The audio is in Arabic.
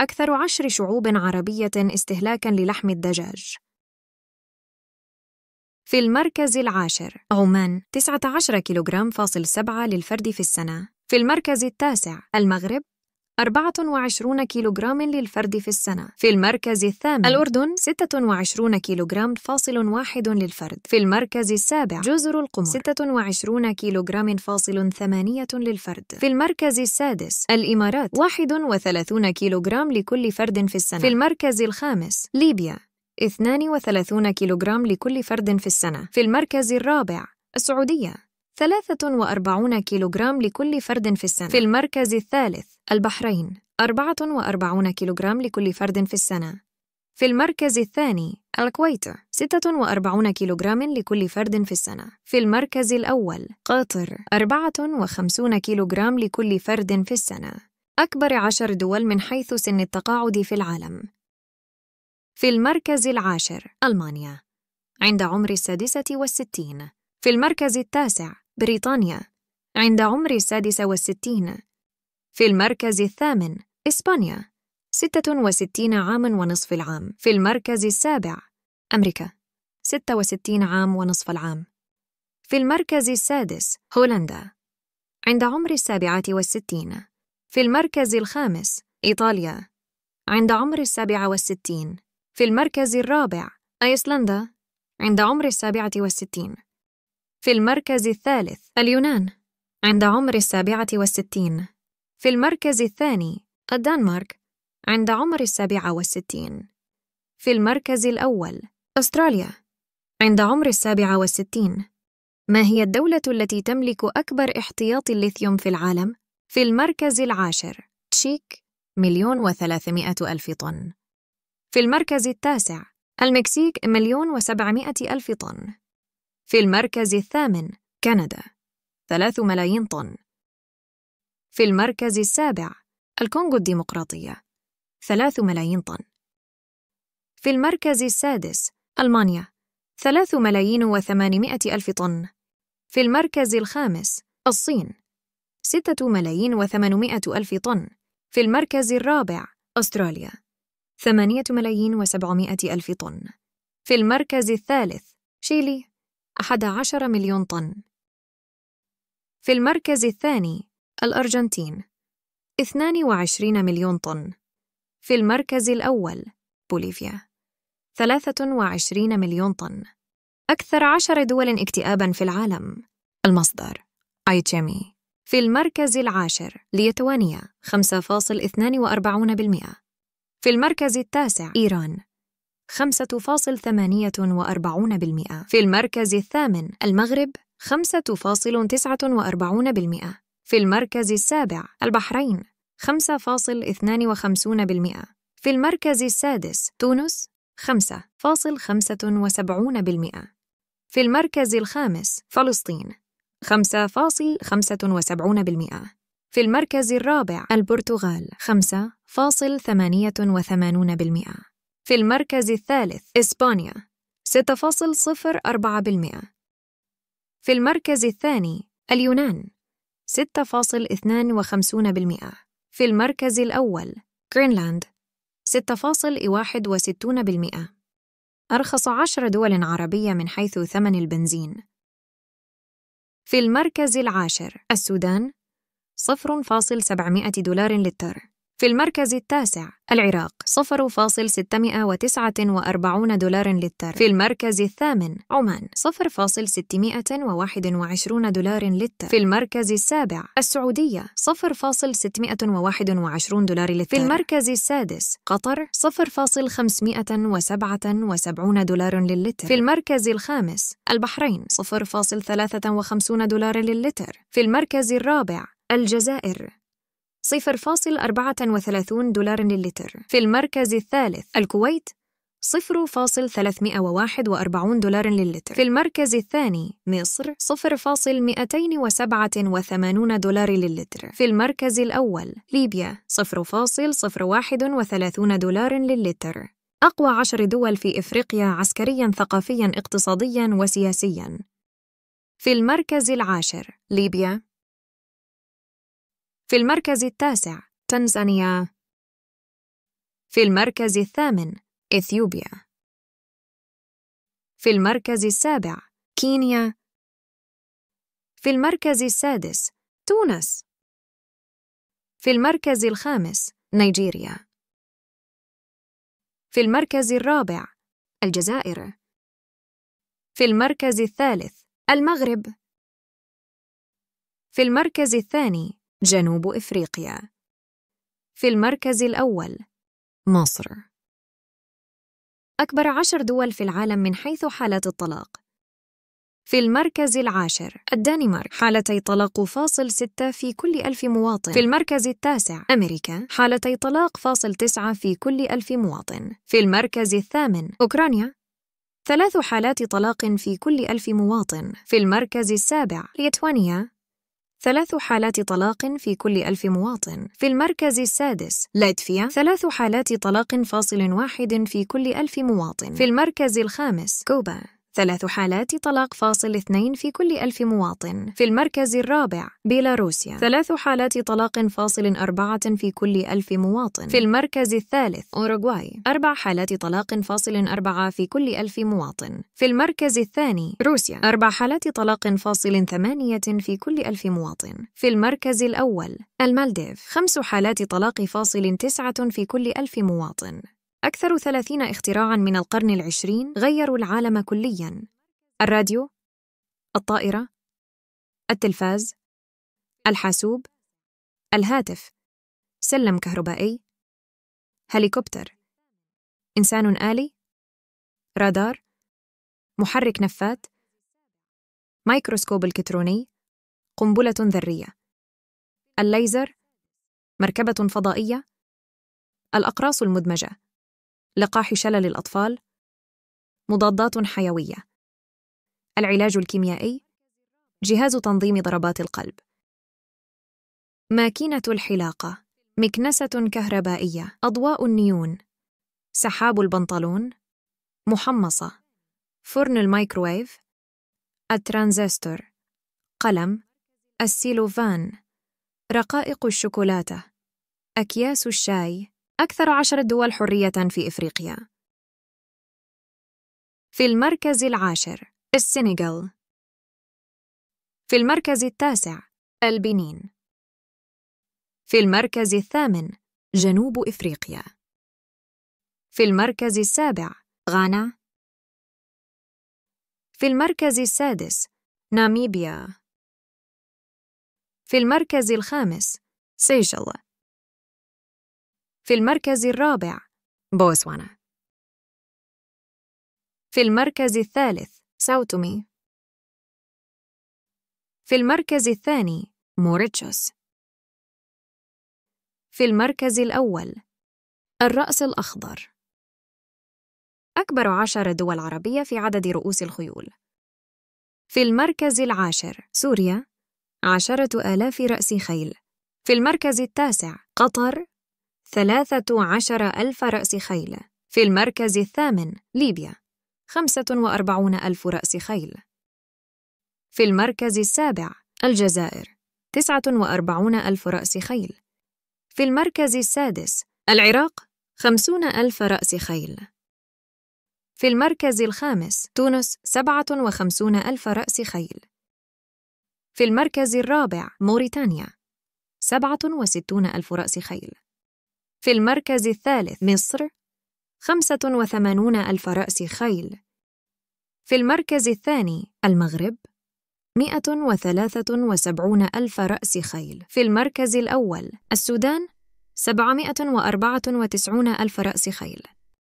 أكثر عشر شعوب عربية استهلاكًا للحم الدجاج. في المركز العاشر عمان 19 كيلوغرام فاصل سبعة للفرد في السنة في المركز التاسع المغرب 24 كيلوغرام للفرد في السنة في المركز الثامن الأردن 26 كيلوغرام فاصل واحد للفرد في المركز السابع جزر القمر 26 كيلوغرام فاصل ثمانية للفرد في المركز السادس الإمارات 31 كيلوغرام لكل فرد في السنة في المركز الخامس ليبيا 32 كيلوغرام لكل فرد في السنة في المركز الرابع السعودية 43 كيلوغرام لكل فرد في السنة في المركز الثالث البحرين 44 كيلوغرام لكل فرد في السنة في المركز الثاني الكويت 46 كيلوغرام لكل فرد في السنة في المركز الأول قطر 54 كيلوغرام لكل فرد في السنة أكبر عشر دول من حيث سن التقاعد في العالم في المركز العاشر ألمانيا عند عمر السادسة والستين في المركز التاسع بريطانيا عند عمر السادسة والستين في المركز الثامن إسبانيا ستة وستين عاماً ونصف العام في المركز السابع أمريكا ستة وستين عام ونصف العام في المركز السادس هولندا عند عمر السابعة والستين في المركز الخامس إيطاليا عند عمر السابعة والستين في المركز الرابع أيسلندا عند عمر السابعة والستين في المركز الثالث اليونان عند عمر السابعة والستين في المركز الثاني الدنمارك عند عمر السابعة والستين في المركز الأول أستراليا عند عمر السابعة والستين ما هي الدولة التي تملك أكبر احتياط الليثيوم في العالم؟ في المركز العاشر تشيك مليون وثلاثمائة ألف طن في المركز التاسع المكسيك مليون وسبعمائة ألف طن في المركز الثامن كندا 3 ملايين طن في المركز السابع الكونغو الديمقراطية 3 ملايين طن في المركز السادس ألمانيا ثلاث ملايين وثمانمائة ألف طن في المركز الخامس الصين ستة ملايين وثمانمائة ألف طن في المركز الرابع أستراليا ثمانية ملايين وسبعمائة ألف طن في المركز الثالث شيلي 11 مليون طن. في المركز الثاني الأرجنتين 22 مليون طن. في المركز الأول بوليفيا 23 مليون طن. أكثر عشر دول اكتئابًا في العالم. المصدر أيتشيمي في المركز العاشر ليتوانيا 5.42% في المركز التاسع إيران 5.48% في المركز الثامن المغرب 5.49% في المركز السابع البحرين 5.52% في المركز السادس تونس 5.75% في المركز الخامس فلسطين 5.75% في المركز الرابع البرتغال 5.88% في المركز الثالث إسبانيا 6.04% في المركز الثاني اليونان 6.52% في المركز الأول غرينلاند 6.61% أرخص عشر دول عربية من حيث ثمن البنزين في المركز العاشر السودان 0.700 دولار للتر في المركز التاسع العراق 0.649 دولار للتر في المركز الثامن عمان 0.621 دولار للتر في المركز السابع السعودية 0.621 دولار للتر في المركز السادس قطر 0.577 دولار للتر في المركز الخامس البحرين 0.53 دولار للتر في المركز الرابع الجزائر 0.34 دولار للتر في المركز الثالث الكويت 0.341 دولار للتر في المركز الثاني مصر 0.287 دولار للتر في المركز الأول ليبيا 0.031 دولار للتر أقوى عشر دول في إفريقيا عسكرياً ثقافياً اقتصادياً وسياسياً في المركز العاشر ليبيا في المركز التاسع تنزانيا في المركز الثامن إثيوبيا في المركز السابع كينيا في المركز السادس تونس في المركز الخامس نيجيريا في المركز الرابع الجزائر في المركز الثالث المغرب في المركز الثاني جنوب إفريقيا في المركز الأول مصر أكبر عشر دول في العالم من حيث حالات الطلاق في المركز العاشر الدنمارك حالتي طلاق فاصل ستة في كل ألف مواطن في المركز التاسع أمريكا حالتي طلاق فاصل تسعة في كل ألف مواطن في المركز الثامن أوكرانيا ثلاث حالات طلاق في كل ألف مواطن في المركز السابع ليتوانيا ثلاث حالات طلاق في كل ألف مواطن في المركز السادس لاتفيا ثلاث حالات طلاق فاصل واحد في كل ألف مواطن في المركز الخامس كوبا ثلاث حالات طلاق فاصل اثنين في كل ألف مواطن في المركز الرابع بيلاروسيا ثلاث حالات طلاق فاصل أربعة في كل ألف مواطن في المركز الثالث أوروغواي أربع حالات طلاق فاصل أربعة في كل ألف مواطن في المركز الثاني روسيا أربع حالات طلاق فاصل ثمانية في كل ألف مواطن في المركز الأول المالديف خمس حالات طلاق فاصل تسعة في كل ألف مواطن أكثر ثلاثين اختراعاً من القرن العشرين غيروا العالم كلياً الراديو الطائرة التلفاز الحاسوب الهاتف سلم كهربائي هليكوبتر إنسان آلي رادار محرك نفات ميكروسكوب الكتروني قنبلة ذرية الليزر مركبة فضائية الأقراص المدمجة لقاح شلل الأطفال مضادات حيوية العلاج الكيميائي جهاز تنظيم ضربات القلب ماكينة الحلاقة مكنسة كهربائية أضواء النيون سحاب البنطلون محمصة فرن الميكرويف الترانزستور قلم السيلوفان رقائق الشوكولاتة أكياس الشاي أكثر عشر دول حرية في إفريقيا. في المركز العاشر السنغال. في المركز التاسع البنين. في المركز الثامن جنوب إفريقيا. في المركز السابع غانا. في المركز السادس ناميبيا. في المركز الخامس سيشل. في المركز الرابع بوسوانا في المركز الثالث ساوتومي في المركز الثاني موريتشوس في المركز الأول الرأس الأخضر أكبر عشر دول عربية في عدد رؤوس الخيول في المركز العاشر سوريا عشرة آلاف رأس خيل في المركز التاسع قطر ثلاثة عشر ألف رأس خيل في المركز الثامن ليبيا خمسة وأربعون ألف رأس خيل في المركز السابع الجزائر تسعة وأربعون ألف رأس خيل في المركز السادس العراق خمسون ألف رأس خيل في المركز الخامس تونس سبعة وخمسون ألف رأس خيل في المركز الرابع موريتانيا سبعة وستون ألف رأس خيل في المركز الثالث مصر 85 ألف رأس خيل في المركز الثاني المغرب 173 ألف رأس خيل في المركز الأول السودان 794 ألف رأس خيل